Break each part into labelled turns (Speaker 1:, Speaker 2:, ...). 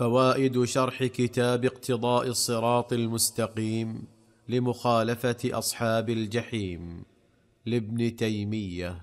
Speaker 1: فوائد شرح كتاب اقتضاء الصراط المستقيم لمخالفه اصحاب الجحيم لابن تيميه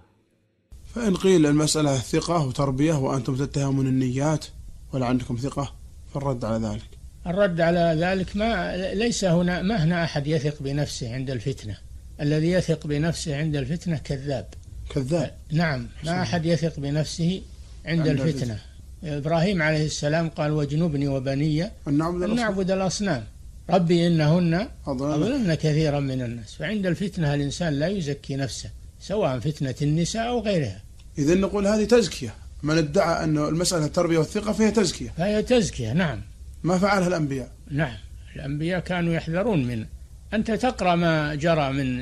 Speaker 1: فان قيل المساله ثقه وتربيه وانتم تتهمون النيات ولا عندكم ثقه فالرد على ذلك
Speaker 2: الرد على ذلك ما ليس هنا ما هنا احد يثق بنفسه عند الفتنه الذي يثق بنفسه عند الفتنه كذاب كذاب نعم ما احد يثق بنفسه عند, عند الفتنه إبراهيم عليه السلام قال واجنبني وبني أن نعبد, أن نعبد الأصنام ربي إنهن أضللن كثيرا من الناس فعند الفتنة الإنسان لا يزكي نفسه سواء فتنة النساء أو غيرها
Speaker 1: إذا نقول هذه تزكية من ادعى أن المسألة التربية والثقة فهي تزكية فهي تزكية نعم ما فعلها الأنبياء
Speaker 2: نعم الأنبياء كانوا يحذرون من أنت تقرأ ما جرى من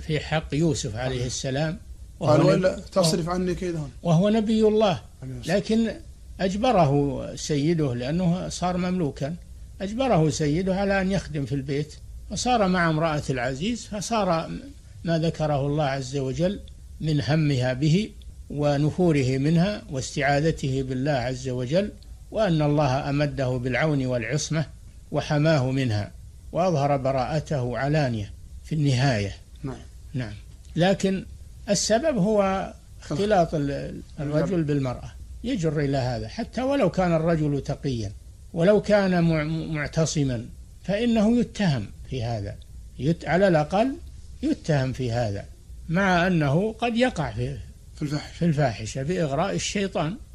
Speaker 2: في حق يوسف عليه السلام قال إلا تصرف عني كيدهن وهو نبي الله لكن أجبره سيده لأنه صار مملوكا أجبره سيده على أن يخدم في البيت وصار مع امرأة العزيز فصار ما ذكره الله عز وجل من همها به ونفوره منها واستعاذته بالله عز وجل وأن الله أمده بالعون والعصمة وحماه منها وأظهر براءته علانية في النهاية نعم, نعم. لكن السبب هو اختلاط الرجل نعم. بالمرأة يجر إلى هذا حتى ولو كان الرجل تقيا ولو كان معتصما فإنه يتهم في هذا يت على الأقل يتهم في هذا مع أنه قد يقع في في الفاحشة في الفاحشة بإغراء الشيطان